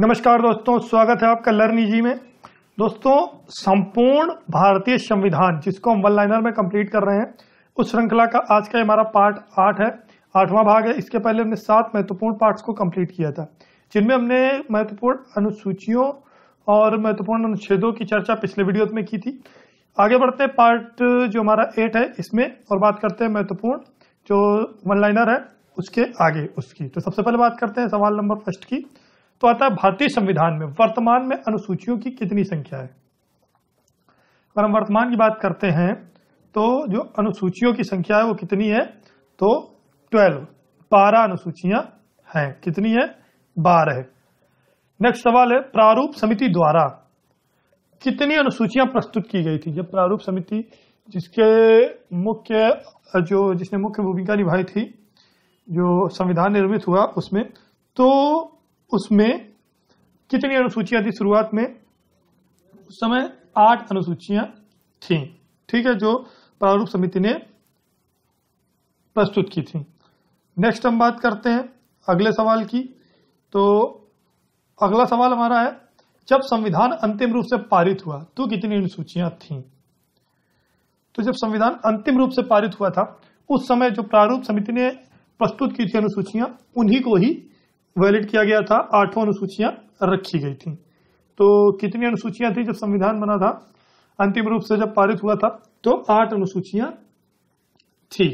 नमस्कार दोस्तों स्वागत है आपका लर्न इजी में दोस्तों संपूर्ण भारतीय संविधान जिसको हम वन लाइनर में कंप्लीट कर रहे हैं उस श्रृंखला का आज का हमारा पार्ट आठ है आठवां भाग है इसके पहले हमने सात महत्वपूर्ण पार्ट्स को कंप्लीट किया था जिनमें हमने महत्वपूर्ण अनुसूचियों और महत्वपूर्ण अनुच्छेदों की चर्चा पिछले वीडियो में की थी आगे बढ़ते हैं पार्ट जो हमारा एट है इसमें और बात करते हैं महत्वपूर्ण जो वन लाइनर है उसके आगे उसकी तो सबसे पहले बात करते हैं सवाल नंबर फर्स्ट की तो आता है भारतीय संविधान में वर्तमान में अनुसूचियों की कितनी संख्या है अगर हम वर्तमान की बात करते हैं तो जो अनुसूचियों की संख्या है वो कितनी है तो ट्वेल्व बारह अनुसूचियां हैं कितनी है बारह नेक्स्ट सवाल है प्रारूप समिति द्वारा कितनी अनुसूचियां प्रस्तुत की गई थी जब प्रारूप समिति जिसके मुख्य जो जिसने मुख्य भूमिका निभाई थी जो संविधान निर्मित हुआ उसमें तो उसमें कितनी अनुसूचियां थी शुरुआत में उस समय आठ अनुसूचियां थी ठीक है जो प्रारूप समिति ने प्रस्तुत की थी नेक्स्ट हम बात करते हैं अगले सवाल की तो अगला सवाल हमारा है जब संविधान अंतिम रूप से पारित हुआ तो कितनी अनुसूचियां थी तो जब संविधान अंतिम रूप से पारित हुआ था उस समय जो प्रारूप समिति ने प्रस्तुत की थी अनुसूचियां उन्हीं को ही वैलिड किया गया था आठों अनुसूचियां रखी गई थी तो कितनी अनुसूचियां थी जब संविधान बना था अंतिम रूप से जब पारित हुआ था तो आठ अनुसूचियां थी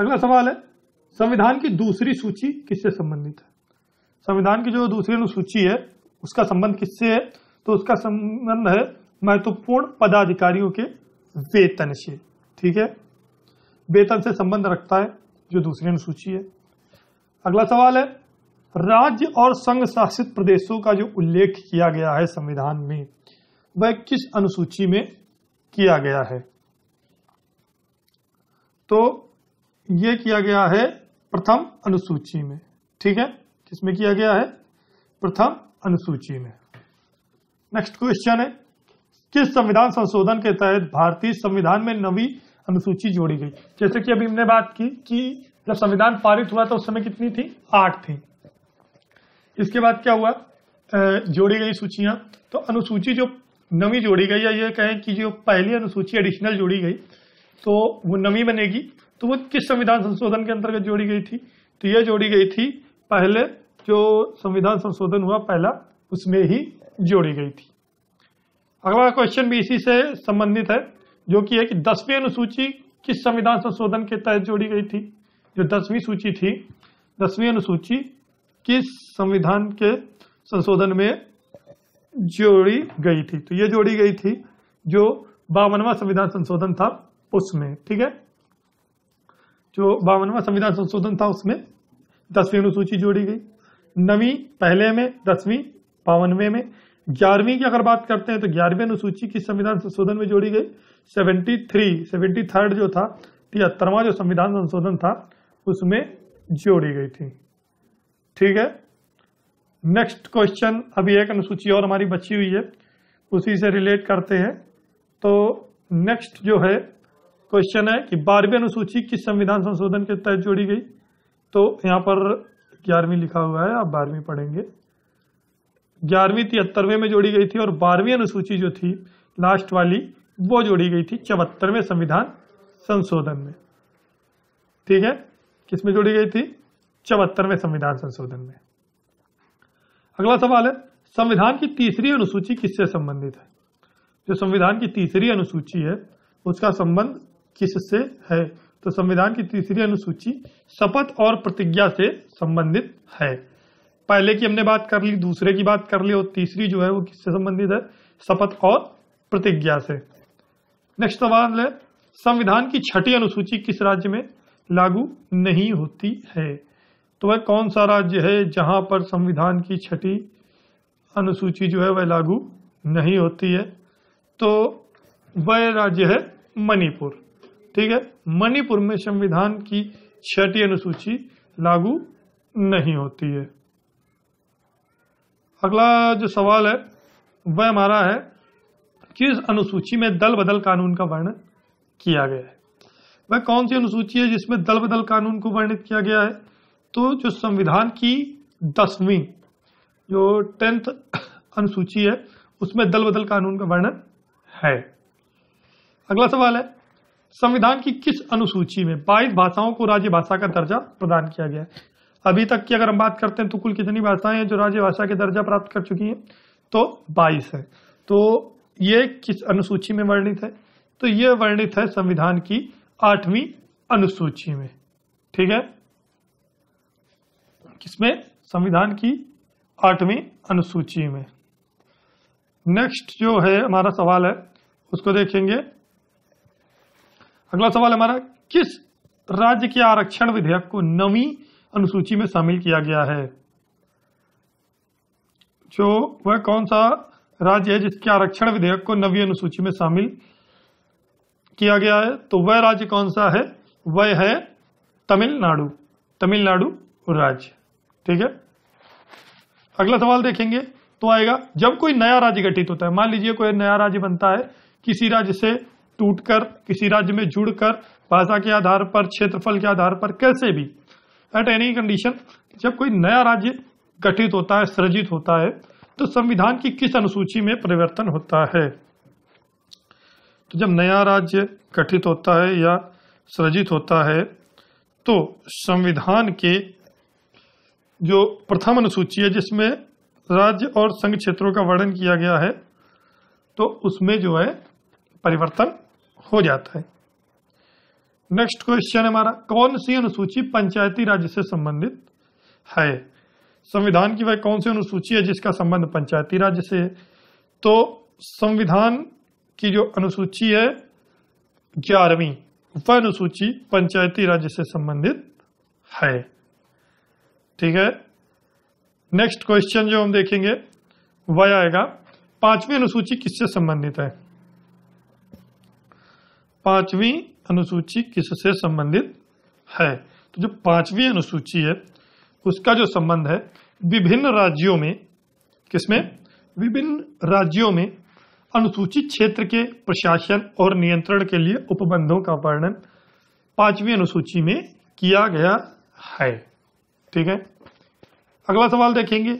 अगला सवाल है संविधान की दूसरी सूची किससे संबंधित है संविधान की जो दूसरी अनुसूची है उसका संबंध किससे है तो उसका संबंध है महत्वपूर्ण पदाधिकारियों के वेतन से ठीक है वेतन से संबंध रखता है जो दूसरी अनुसूची है अगला सवाल है राज्य और संघ शासित प्रदेशों का जो उल्लेख किया गया है संविधान में वह किस अनुसूची में किया गया है तो यह किया गया है प्रथम अनुसूची में ठीक है किसमें किया गया है प्रथम अनुसूची में नेक्स्ट क्वेश्चन है किस संविधान संशोधन के तहत भारतीय संविधान में नवी अनुसूची जोड़ी गई जैसे कि अभी हमने बात की कि जब संविधान पारित हुआ तो उस समय कितनी थी आठ थी इसके बाद क्या हुआ जोड़ी गई सूचियां तो अनुसूची जो नवी जोड़ी गई या ये कहें कि जो पहली अनुसूची एडिशनल जोड़ी गई तो वो नवी बनेगी तो वो किस संविधान संशोधन के अंतर्गत जोड़ी गई थी तो ये जोड़ी गई थी पहले जो संविधान संशोधन हुआ पहला उसमें ही जोड़ी गई थी अगला क्वेश्चन भी इसी से संबंधित है जो कि है कि दसवीं अनुसूची किस संविधान संशोधन के तहत जोड़ी गई थी जो दसवीं सूची थी दसवीं अनुसूची किस संविधान के संशोधन में जोड़ी गई थी तो ये जोड़ी गई थी जो बावनवा संविधान संशोधन था उसमें ठीक है जो बावनवा संविधान संशोधन था उसमें दसवीं अनुसूची जोड़ी गई नवी पहले में दसवीं बावनवे में ग्यारहवीं की अगर बात करते हैं तो ग्यारहवीं अनुसूची किस संविधान संशोधन में जोड़ी गई सेवेंटी थ्री सेवेंटी थर्ड जो था तिहत्तरवा जो संविधान संशोधन था उसमें जोड़ी गई थी ठीक है नेक्स्ट क्वेश्चन अभी एक अनुसूची और हमारी बची हुई है उसी से रिलेट करते हैं तो नेक्स्ट जो है क्वेश्चन है कि बारहवीं अनुसूची किस संविधान संशोधन के तहत जोड़ी गई तो यहाँ पर ग्यारहवीं लिखा हुआ है आप बारहवीं पढ़ेंगे ग्यारहवीं तिहत्तरवें में जोड़ी गई थी और बारहवीं अनुसूची जो थी लास्ट वाली वो जोड़ी गई थी चौहत्तरवें संविधान संशोधन में ठीक है किसमें जोड़ी गई थी चौहत्तरवें संविधान संशोधन में अगला सवाल है संविधान की तीसरी अनुसूची किससे संबंधित है जो संविधान की तीसरी अनुसूची है उसका संबंध किससे है तो संविधान की तीसरी अनुसूची शपथ और प्रतिज्ञा से संबंधित है पहले की हमने बात कर ली दूसरे की बात कर ली और तीसरी जो है वो किससे संबंधित है शपथ और प्रतिज्ञा से नेक्स्ट सवाल है संविधान की छठी अनुसूची किस राज्य में लागू नहीं होती है तो वह कौन सा राज्य है जहां पर संविधान की छठी अनुसूची जो है वह लागू नहीं होती है तो वह राज्य है मणिपुर ठीक है मणिपुर में संविधान की छठी अनुसूची लागू नहीं होती है अगला जो सवाल है वह हमारा है किस अनुसूची में दल बदल कानून का वर्णन किया गया है वह कौन सी अनुसूची है जिसमें दल बदल कानून को वर्णित किया गया है तो जो संविधान की दसवीं जो टेंथ अनुसूची है उसमें दल बदल कानून का वर्णन है अगला सवाल है संविधान की किस अनुसूची में बाईस भाषाओं को राज्य भाषा का दर्जा प्रदान किया गया है अभी तक की अगर हम बात करते हैं तो कुल कितनी भाषाएं हैं जो राज्य भाषा के दर्जा प्राप्त कर चुकी हैं तो बाईस है तो ये किस अनुसूची में वर्णित है तो ये वर्णित है संविधान की आठवीं अनुसूची में ठीक है किसमें संविधान की आठवीं अनुसूची में नेक्स्ट जो है हमारा सवाल है उसको देखेंगे अगला सवाल हमारा किस राज्य के आरक्षण विधेयक को नवी अनुसूची में शामिल किया गया है जो वह कौन सा राज्य है जिसके आरक्षण विधेयक को नवी अनुसूची में शामिल किया गया है तो वह राज्य कौन सा है वह है तमिलनाडु तमिलनाडु राज्य ठीक है अगला सवाल देखेंगे तो आएगा जब कोई नया राज्य गठित होता है मान लीजिए कोई नया राज्य बनता है किसी राज्य से टूटकर किसी राज्य में जुड़कर भाषा के आधार पर क्षेत्रफल के आधार पर कैसे भी एट एनी कंडीशन जब कोई नया राज्य गठित होता है सृजित होता है तो संविधान की किस अनुसूची में परिवर्तन होता है तो जब नया राज्य गठित होता है या सृजित होता है तो संविधान के जो प्रथम अनुसूची है जिसमें राज्य और संघ क्षेत्रों का वर्णन किया गया है तो उसमें जो है परिवर्तन हो जाता है नेक्स्ट क्वेश्चन हमारा कौन सी अनुसूची पंचायती राज्य से संबंधित है संविधान की वह कौन सी अनुसूची है जिसका संबंध पंचायती राज्य से है तो संविधान की जो अनुसूची है ग्यारहवीं वह अनुसूची पंचायती राज्य से संबंधित है ठीक है नेक्स्ट क्वेश्चन जो हम देखेंगे वह आएगा पांचवी अनुसूची किससे संबंधित है पांचवी अनुसूची किससे संबंधित है तो जो पांचवी अनुसूची है उसका जो संबंध है विभिन्न राज्यों में किसमें विभिन्न राज्यों में अनुसूचित क्षेत्र के प्रशासन और नियंत्रण के लिए उपबंधों का वर्णन पांचवी अनुसूची में किया गया है ठीक है अगला सवाल देखेंगे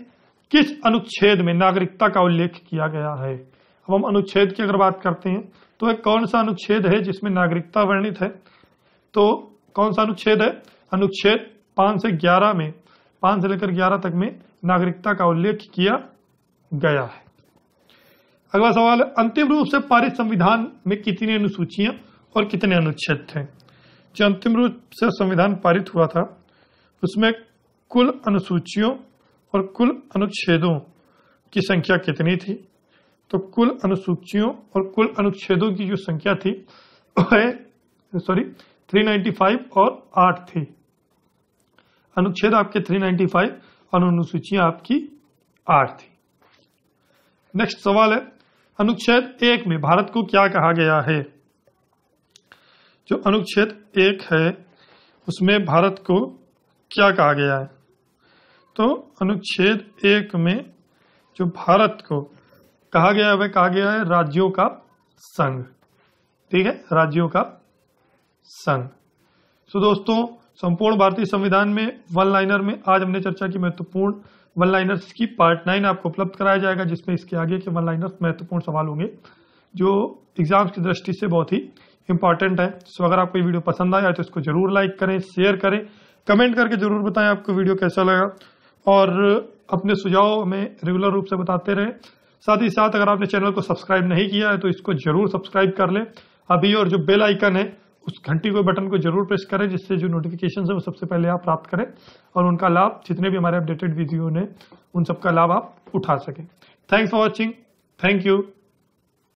किस अनुच्छेद में नागरिकता का उल्लेख किया गया है अब हम अनुच्छेद की अगर बात करते हैं तो एक कौन सा अनुच्छेद है जिसमें नागरिकता वर्णित है तो कौन सा अनुच्छेद है अनुच्छेद पांच से ग्यारह में पांच से लेकर ग्यारह तक में नागरिकता का उल्लेख किया गया है अगला सवाल अंतिम रूप से पारित संविधान में कितनी अनुसूचियां और कितने अनुच्छेद थे जो अंतिम रूप से संविधान पारित हुआ था उसमें कुल अनुसूचियों और कुल अनुच्छेदों की संख्या कितनी थी तो कुल अनुसूचियों और कुल अनुच्छेदों की जो संख्या थी वह सॉरी 395 और 8 थी अनुच्छेद आपके 395 और अनुसूचियां आपकी 8 थी नेक्स्ट सवाल है अनुच्छेद एक में भारत को क्या कहा गया है जो अनुच्छेद एक है उसमें भारत को क्या कहा गया है तो अनुच्छेद एक में जो भारत को कहा गया है कहा गया है राज्यों का संघ ठीक है राज्यों का संघ सो तो दोस्तों संपूर्ण भारतीय संविधान में वन लाइनर में आज हमने चर्चा की महत्वपूर्ण वन लाइनर्स की पार्ट नाइन आपको उपलब्ध कराया जाएगा जिसमें इसके आगे के वन लाइनर्स महत्वपूर्ण सवाल होंगे जो एग्जाम्स की दृष्टि से बहुत ही इंपॉर्टेंट है सो अगर आपको ये वीडियो पसंद आया तो इसको जरूर लाइक करें शेयर करें कमेंट करके जरूर बताएं आपको वीडियो कैसा लगा और अपने सुझाव हमें रेगुलर रूप से बताते रहें साथ ही साथ अगर आपने चैनल को सब्सक्राइब नहीं किया है तो इसको जरूर सब्सक्राइब कर लें अभी और जो बेल आइकन है उस घंटी को बटन को जरूर प्रेस करें जिससे जो नोटिफिकेशन है वो सबसे पहले आप प्राप्त करें और उनका लाभ जितने भी हमारे अपडेटेड वीडियो ने उन सबका लाभ आप उठा सकें thanks for watching thank you